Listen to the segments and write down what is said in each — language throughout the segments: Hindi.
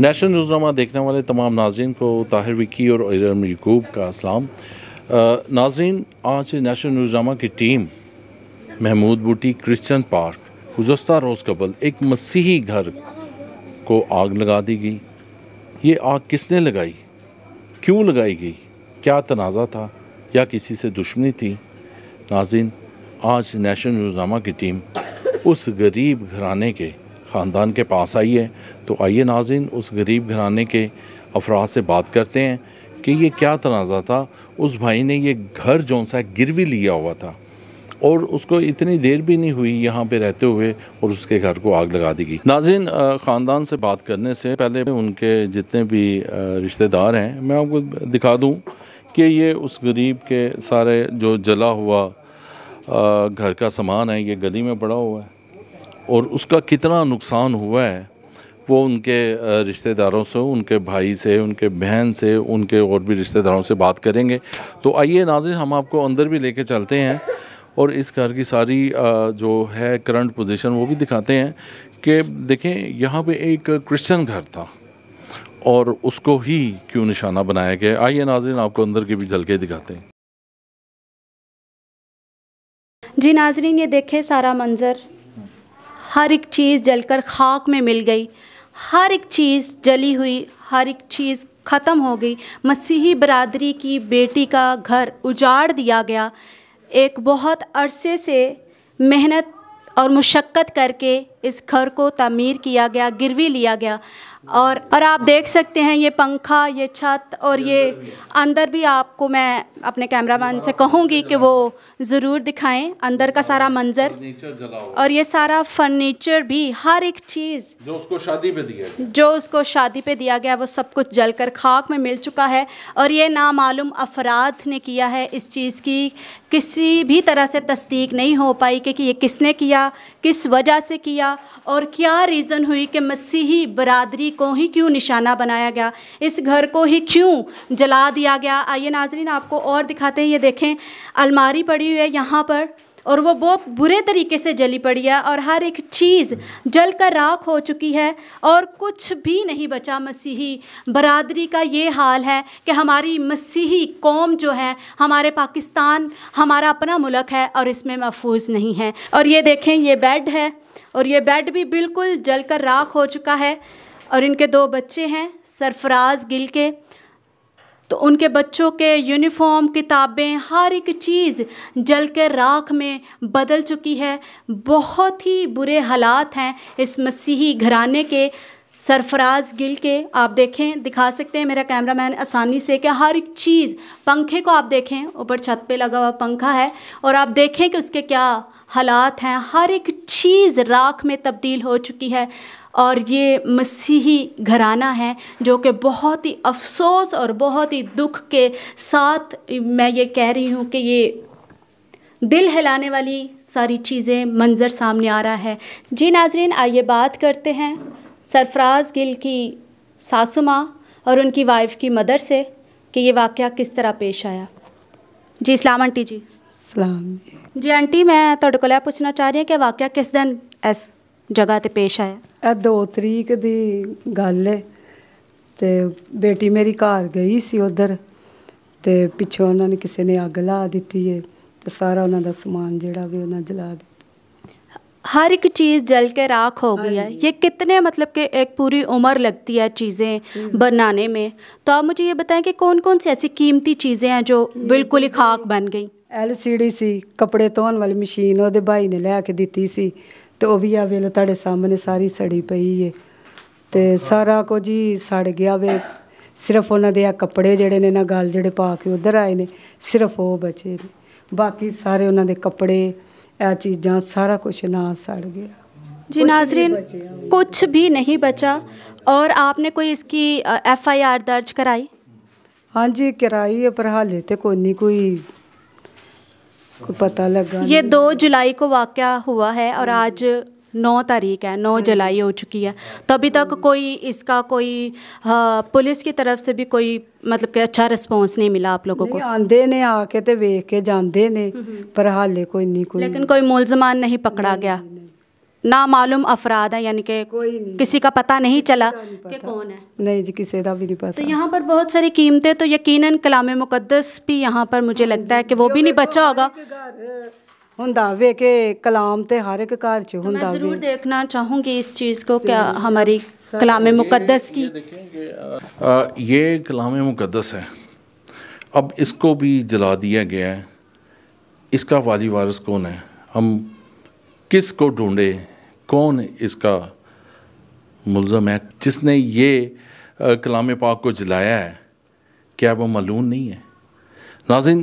नेशनल न्यूज़नामा देखने वाले तमाम नाजरन को ताहिर विकी और इरम यकूब का असलाम नाजरन आज नेशनल न्यूज़नामा की टीम महमूद बूटी क्रिश्चन पार्क गुजस्ता रोज़ कबल एक मसीही घर को आग लगा दी गई ये आग किसने लगाई क्यों लगाई गई क्या तनाज़ा था या किसी से दुश्मनी थी नाजिन आज नेशनल न्यूज़नामा की टीम उस गरीब घराने के ख़ानदान के पास आई है तो आइए नाजिन उस गरीब घराने के अफराद से बात करते हैं कि ये क्या तनाज़ा था उस भाई ने ये घर जौन सा गिरवी लिया हुआ था और उसको इतनी देर भी नहीं हुई यहाँ पे रहते हुए और उसके घर को आग लगा दी गई नाजिन ख़ानदान से बात करने से पहले उनके जितने भी रिश्तेदार हैं मैं आपको दिखा दूँ कि ये उस गरीब के सारे जो जला हुआ घर का सामान है ये गली में पड़ा हुआ है और उसका कितना नुकसान हुआ है वो उनके रिश्तेदारों से उनके भाई से उनके बहन से उनके और भी रिश्तेदारों से बात करेंगे तो आइए नाजिर हम आपको अंदर भी लेके चलते हैं और इस घर की सारी जो है करंट पोजीशन वो भी दिखाते हैं कि देखें यहाँ पे एक क्रिश्चियन घर था और उसको ही क्यों निशाना बनाया गया आइए नाजिन आपको अंदर के भी झलके दिखाते हैं जी नाजरीन ये देखें सारा मंज़र हर एक चीज़ जलकर खाक में मिल गई हर एक चीज़ जली हुई हर एक चीज़ ख़त्म हो गई मसीही बरादरी की बेटी का घर उजाड़ दिया गया एक बहुत अरसे से मेहनत और मुशक्क़त करके इस घर को तमीर किया गया गिरवी लिया गया और और आप देख सकते हैं ये पंखा ये छत और ये अंदर भी आपको मैं अपने कैमरामैन से कहूँगी कि वो ज़रूर दिखाएं अंदर का सारा मंजर और ये सारा फर्नीचर भी हर एक चीज़ जो उसको शादी पे दिया गया। जो उसको शादी पे दिया गया वो सब कुछ जलकर खाक में मिल चुका है और ये नामालूम अफराद ने किया है इस चीज़ की किसी भी तरह से तस्दीक नहीं हो पाई कि, कि ये किसने किया किस वजह से किया और क्या रीज़न हुई कि मसीही बरादरी को ही क्यों निशाना बनाया गया इस घर को ही क्यों जला दिया गया आइए नाजरीन आपको और दिखाते हैं ये देखें अलमारी पड़ी हुई है यहाँ पर और वो बहुत बुरे तरीके से जली पड़ी है और हर एक चीज़ जल कर राख हो चुकी है और कुछ भी नहीं बचा मसीही बरादरी का ये हाल है कि हमारी मसीही कौम जो है हमारे पाकिस्तान हमारा अपना मुल्क है और इसमें महफूज नहीं है और ये देखें ये बेड है और ये बेड भी बिल्कुल जलकर राख हो चुका है और इनके दो बच्चे हैं सरफराज गिल के तो उनके बच्चों के यूनिफॉर्म किताबें हर एक चीज़ जल के राख में बदल चुकी है बहुत ही बुरे हालात हैं इस मसीही घराने के सरफराज गिल के आप देखें दिखा सकते हैं मेरा कैमरा मैन आसानी से कि हर एक चीज़ पंखे को आप देखें ऊपर छत पे लगा हुआ पंखा है और आप देखें कि उसके क्या हालात हैं हर एक चीज़ राख में तब्दील हो चुकी है और ये मसीही घराना है जो कि बहुत ही अफसोस और बहुत ही दुख के साथ मैं ये कह रही हूँ कि ये दिल हिलाने वाली सारी चीज़ें मंज़र सामने आ रहा है जी नाजरीन आइए बात करते हैं सरफराज गिल की सासू माँ और उनकी वाइफ की मदर से कि ये वाक़ किस तरह पेश आया जी इस्लाम आंटी जी ਸਲਾਮ ਜੀ ਜੀ ਆਂਟੀ ਮੈਂ ਤੁਹਾਡੇ ਕੋਲ ਇਹ ਪੁੱਛਣਾ ਚਾਹ ਰਹੀ ਹਾਂ ਕਿ ਵਾਕਿਆ ਕਿਸ ਦਿਨ ਇਸ ਜਗ੍ਹਾ ਤੇ ਪੇਸ਼ ਆਇਆ ਇਹ 2 ਤਰੀਕ ਦੀ ਗੱਲ ਹੈ ਤੇ ਬੇਟੀ ਮੇਰੀ ਘਰ ਗਈ ਸੀ ਉਧਰ ਤੇ ਪਿੱਛੋਂ ਉਹਨਾਂ ਨੇ ਕਿਸੇ ਨੇ ਅੱਗ ਲਾ ਦਿੱਤੀ ਹੈ ਤੇ ਸਾਰਾ ਉਹਨਾਂ ਦਾ ਸਮਾਨ ਜਿਹੜਾ ਵੀ ਉਹਨਾਂ ਜਲਾ ਦਿੱਤਾ हर एक चीज़ जल के राख हो गई है ये कितने मतलब कि एक पूरी उम्र लगती है चीज़ें बनाने में तो आप मुझे ये बताएं कि कौन कौन सी ऐसी कीमती चीज़ें हैं जो बिल्कुल ही खाक बन गई ਐਲਸੀਡੀ ਸੀ ਕਪੜੇ ਧੋਣ ਵਾਲੀ ਮਸ਼ੀਨ ਉਹਦੇ ਭਾਈ ਨੇ ਲੈ ਕੇ ਦਿੱਤੀ ਸੀ ਤੇ ਉਹ ਵੀ ਆ ਵੇਲੇ ਤੁਹਾਡੇ ਸਾਹਮਣੇ ਸਾਰੀ ਸੜੀ ਪਈ ਏ ਤੇ ਸਾਰਾ ਕੁਝ ਹੀ ਸੜ ਗਿਆ ਵੇ ਸਿਰਫ ਉਹਨਾਂ ਦੇ ਆ ਕੱਪੜੇ ਜਿਹੜੇ ਨੇ ਨਾ ਗਲ ਜਿਹੜੇ ਪਾ ਕੇ ਉਧਰ ਆਏ ਨੇ ਸਿਰਫ ਉਹ ਬਚੇ ਨੇ ਬਾਕੀ ਸਾਰੇ ਉਹਨਾਂ ਦੇ ਕੱਪੜੇ ਇਹ ਚੀਜ਼ਾਂ ਸਾਰਾ ਕੁਝ ਨਾ ਸੜ ਗਿਆ जी नाजरीन कुछ भी नहीं बचा और आपने कोई इसकी एफआईआर दर्ज कराई हाँ जी कराई है ਪਰ ਹਾਲੇ ਤੇ ਕੋਈ ਨਹੀਂ ਕੋਈ को पता लगा ये दो जुलाई को वाक़ हुआ है और हम्म। आज नौ तारीख है नौ हम्म। जुलाई हो चुकी है तो अभी तक हम्म। कोई इसका कोई हाँ, पुलिस की तरफ से भी कोई मतलब कि अच्छा रिस्पांस नहीं मिला आप लोगों को आंदे ने आके तो वेख के जाते ने पर हाले कोई नहीं कोई लेकिन कोई मुलजमान नहीं पकड़ा गया नामालूम अफराद हैं यानी कि किसी का पता नहीं चला कि कौन है नहीं जी किसी का भी नहीं पता तो यहाँ पर बहुत सारी कीमतें तो यकीनन कलाम मुकदस भी यहाँ पर मुझे हाँ लगता है कि वो भी नहीं बचा होगा हम दावे के कलाम तो हर एक घर च तो हम दावे देखना चाहूँगी इस चीज़ को तो क्या हमारी कलाम ਕਲਾਮ की ये कलाम मुकदस है अब इसको भी जला दिया गया है इसका वाली वारस कौन है हम किस को ढूंढे कौन इसका मुलम है जिसने ये कलाम पाक को जलाया है क्या वो मलून नहीं है नाजिन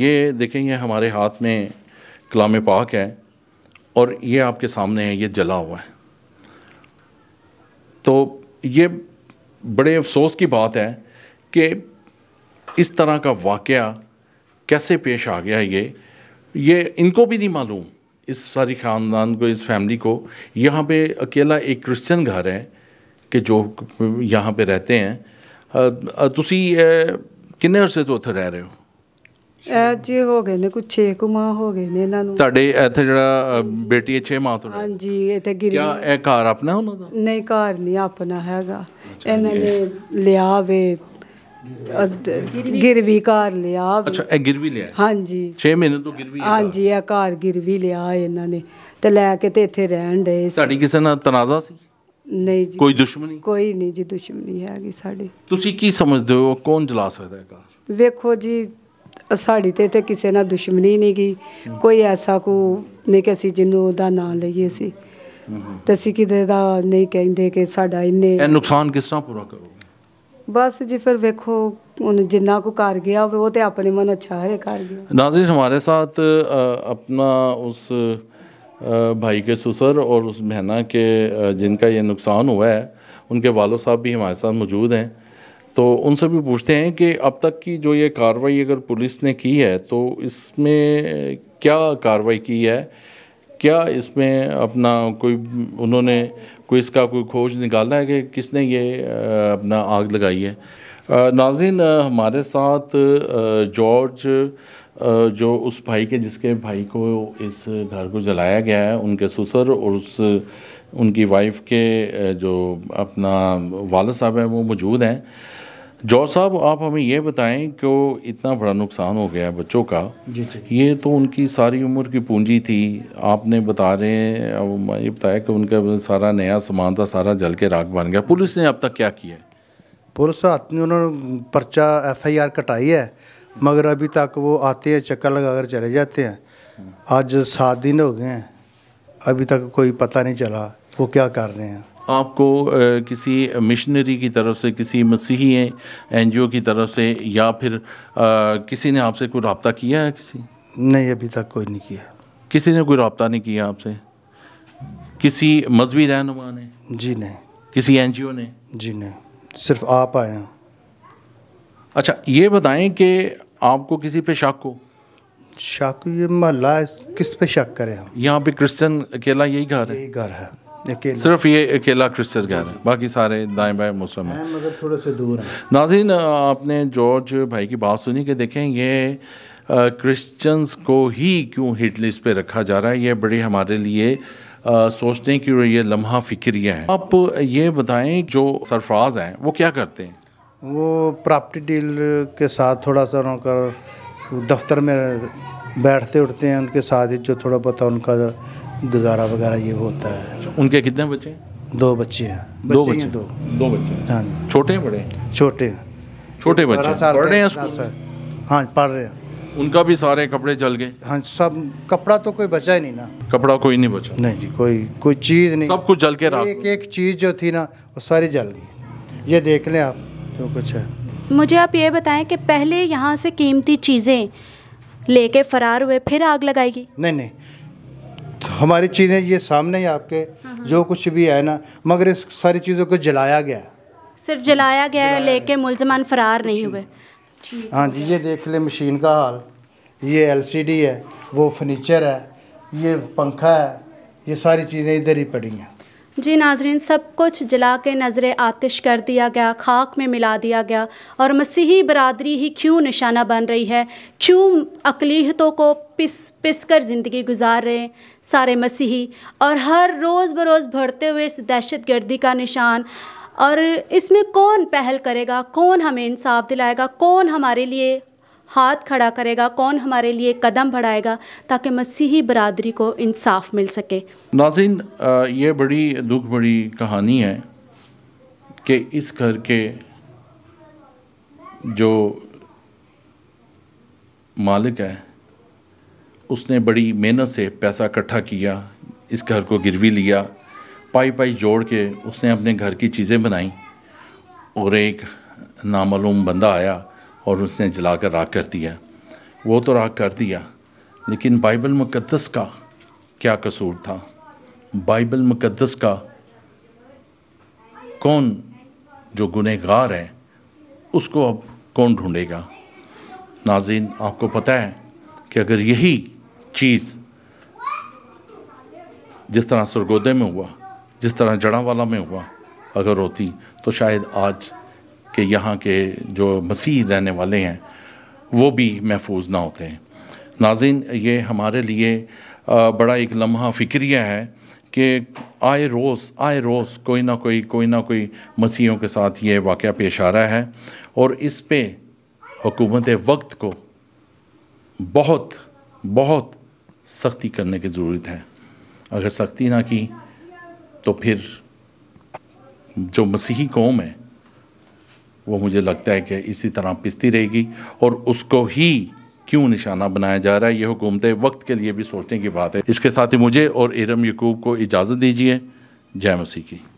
ये देखें ये हमारे हाथ में कलाम पाक है और ये आपके सामने है ये जला हुआ है तो ये बड़े अफसोस की बात है कि इस तरह का वाक़ कैसे पेश आ गया ये ये इनको भी नहीं मालूम इस सारी ख़ानदान को इस फैमिली को यहाँ पे अकेला एक क्रिश्चियन घर है ਕਿ ਜੋ ਯਹਾਂ ਪੇ ਰਹਤੇ ਹੈ ਤੁਸੀਂ ਕਿੰਨੇ ਅਰਸੇ ਤੋਂ ਉੱਥੇ ਰਹਿ ਰਹੇ ਹੋ ਇਹ ਜੀ ਹੋ ਗਏ ਨੇ ਕੁਝ 6 ਕੁ ਮਾਹ ਹੋ ਗਏ ਨੇ ਇਹਨਾਂ ਨੂੰ ਤੁਹਾਡੇ ਇੱਥੇ ਜਿਹੜਾ ਬੇਟੀ ਹੈ 6 ਮਾਹ ਤੋਂ ਹਾਂਜੀ ਇੱਥੇ ਗਿਰੀ ਕਿਆ ਇਹ ਘਰ ਆਪਣਾ ਉਹਨਾਂ ਦਾ ਨਹੀਂ ਘਰ ਨਹੀਂ ਆਪਣਾ ਹੈਗਾ ਇਹਨਾਂ ਨੇ ਲਿਆ ਵੇ ਗਿਰਵੀ ਘਰ ਲਿਆ ਅੱਛਾ ਇਹ ਗਿਰਵੀ ਲਿਆ ਹਾਂਜੀ 6 ਮਹੀਨੇ ਤੋਂ ਗਿਰਵੀ ਹਾਂਜੀ ਇਹ ਘਰ ਗਿਰਵੀ ਲਿਆ ਇਹਨਾਂ ਨੇ ਤੇ ਲੈ ਕੇ ਤੇ ਇੱਥੇ ਰਹਿਣ ਦੇ ਸਾਡੀ ਕਿਸੇ ਨਾਲ ਤਨਾਜ਼ਾ ਸੀ ਨਹੀਂ ਜੀ ਕੋਈ ਦੁਸ਼ਮਣੀ ਕੋਈ ਨਹੀਂ ਜੀ ਦੁਸ਼ਮਣੀ ਹੈਗੀ ਸਾਡੀ ਤੁਸੀਂ ਕੀ ਸਮਝਦੇ ਹੋ ਕੌਣ ਜਲਾ ਸਕਦਾ ਹੈ ਘਰ ਵੇਖੋ ਜੀ ਸਾਡੀ ਤੇ ਤੇ ਕਿਸੇ ਨਾਲ ਦੁਸ਼ਮਣੀ ਨਹੀਂ ਗਈ ਕੋਈ ਐਸਾ ਕੋ ਨਹੀਂ ਕਿ ਅਸੀਂ ਜਿੰਨੂੰ ਉਹਦਾ ਨਾਂ ਲਈਏ ਸੀ ਤੇ ਅਸੀਂ ਕਿਤੇ ਦਾ ਨਹੀਂ ਕਹਿੰਦੇ ਕਿ ਸਾਡਾ ਇੰਨੇ ਇਹ ਨੁਕਸਾਨ ਕਿਸ ਤਰ੍ਹਾਂ ਪੂਰਾ ਕਰੋ बस जी फिर वेखो जिन्ना को कर गया वो तो अपने मन अच्छा है कर गया नाजिर हमारे साथ अपना उस भाई के ससुर और उस बहना के जिनका ये नुकसान हुआ है उनके वाल साहब भी हमारे साथ मौजूद हैं तो उनसे भी पूछते हैं कि अब तक की जो ये कार्रवाई अगर पुलिस ने की है तो इसमें क्या कार्रवाई की है क्या इसमें अपना कोई उन्होंने कोई इसका कोई खोज निकाला है कि किसने ये अपना आग लगाई है नाजिन हमारे साथ जॉर्ज जो उस भाई के जिसके भाई को इस घर को जलाया गया है उनके ससुर और उस उनकी वाइफ के जो अपना वाल साहब हैं वो मौजूद हैं जौर साहब आप हमें यह बताएं कि इतना बड़ा नुकसान हो गया है बच्चों का जी जी। ये तो उनकी सारी उम्र की पूंजी थी आपने बता रहे हैं ये बताया कि उनका सारा नया सामान था सारा जल के राख बन गया पुलिस ने अब तक क्या किया है पुलिस आती उन्होंने पर्चा एफ आई आर कटाई है मगर अभी तक वो आते हैं चक्कर लगा कर चले जाते हैं आज सात दिन हो गए हैं अभी तक कोई पता नहीं चला वो क्या कर रहे हैं आपको किसी मिशनरी की तरफ से किसी मसीही एन की तरफ से या फिर किसी ने आपसे कोई रबता किया है किसी नहीं अभी तक कोई नहीं किया किसी ने कोई रबता नहीं किया आपसे किसी मजहबी रहनुमा ने जी नहीं किसी एन ने जी नहीं सिर्फ आप आए हैं अच्छा ये बताएं कि आपको किसी पे शक हो शक ये महल्ला किस पे शक करें हम यहाँ पे क्रिश्चियन अकेला यही घर है यही घर है सिर्फ ये अकेला क्रिश्चियन घर है बाकी सारे दाएं बाएं मुस्लिम हैं मगर थोड़े से दूर हैं नाजिन आपने जॉर्ज भाई की बात सुनी कि देखें ये क्रिश्चियंस को ही क्यों हिट लिस्ट पर रखा जा रहा है ये बड़ी हमारे लिए आ, हैं की ये लम्हा फिक्रिया है आप ये बताएं जो सरफराज हैं वो क्या करते हैं वो प्रॉपर्टी डील के साथ थोड़ा सा उनका दफ्तर में बैठते उठते हैं उनके साथ ही जो थोड़ा बहुत उनका गुजारा वगैरह ये होता है अच्छा, उनके कितने बच्चे दो बच्चे हैं दो बच्चे दो दो बच्चे हाँ छोटे बड़े छोटे छोटे बच्चे पढ़ रहे हैं हाँ पढ़ रहे हैं उनका भी सारे कपड़े जल गए हाँ सब कपड़ा तो कोई बचा ही नहीं ना कपड़ा कोई नहीं बचा नहीं जी कोई कोई चीज़ नहीं सब कुछ जल के रहा एक एक चीज़ जो थी ना वो सारी जल गई ये देख लें आप जो कुछ है मुझे आप ये बताएं कि पहले यहाँ से कीमती चीज़ें लेके फरार हुए फिर आग लगाएगी नहीं नहीं तो हमारी चीज़ें ये सामने ही आपके हाँ, हाँ। जो कुछ भी है ना मगर इस सारी चीज़ों को जलाया गया सिर्फ जलाया गया है लेके मुलजमान फरार नहीं हुए हाँ जी ये देख ले मशीन का हाल ये एलसीडी है वो फर्नीचर है ये पंखा है ये सारी चीज़ें इधर ही पड़ी हैं जी नाजरीन सब कुछ जला के नज़र आतिश कर दिया गया खाक में मिला दिया गया और मसीही बरदरी ही क्यों निशाना बन रही है क्यों अकलीहतों को पिस पिस कर ज़िंदगी गुजार रहे हैं सारे मसीही और हर रोज़ बरोज़ भरते हुए इस दहशत गर्दी का निशान और इसमें कौन पहल करेगा कौन हमें इंसाफ दिलाएगा कौन हमारे लिए हाथ खड़ा करेगा कौन हमारे लिए कदम बढ़ाएगा ताकि मसीही बरदरी को इंसाफ मिल सके नाजिन ये बड़ी दुख बड़ी कहानी है कि इस घर के जो मालिक है उसने बड़ी मेहनत से पैसा इकट्ठा किया इस घर को गिरवी लिया पाई पाई जोड़ के उसने अपने घर की चीज़ें बनाई और एक नामालूम बंदा आया और उसने जलाकर राख कर दिया वो तो राख कर दिया लेकिन बाइबल मुक़दस का क्या कसूर था बाइबल मुक़दस का कौन जो गुनहगार है उसको अब कौन ढूंढेगा नाजिन आपको पता है कि अगर यही चीज़ जिस तरह सुरगोदे में हुआ जिस तरह जड़ावाला में हुआ अगर होती तो शायद आज कि यहाँ के जो मसीह रहने वाले हैं वो भी महफूज ना होते हैं नाजिन ये हमारे लिए बड़ा एक लम्हा फ़िक्रिया है कि आए रोज़ आए रोज़ कोई ना कोई कोई ना कोई मसीहों के साथ ये वाक़ पेश आ रहा है और इस पर हुकूमत वक्त को बहुत बहुत सख्ती करने की ज़रूरत है अगर सख्ती ना की तो फिर जो मसीही कौम है वो मुझे लगता है कि इसी तरह पिसती रहेगी और उसको ही क्यों निशाना बनाया जा रहा है ये हुकूमतें वक्त के लिए भी सोचने की बात है इसके साथ ही मुझे और इरम यकूब को इजाज़त दीजिए जय मसीह की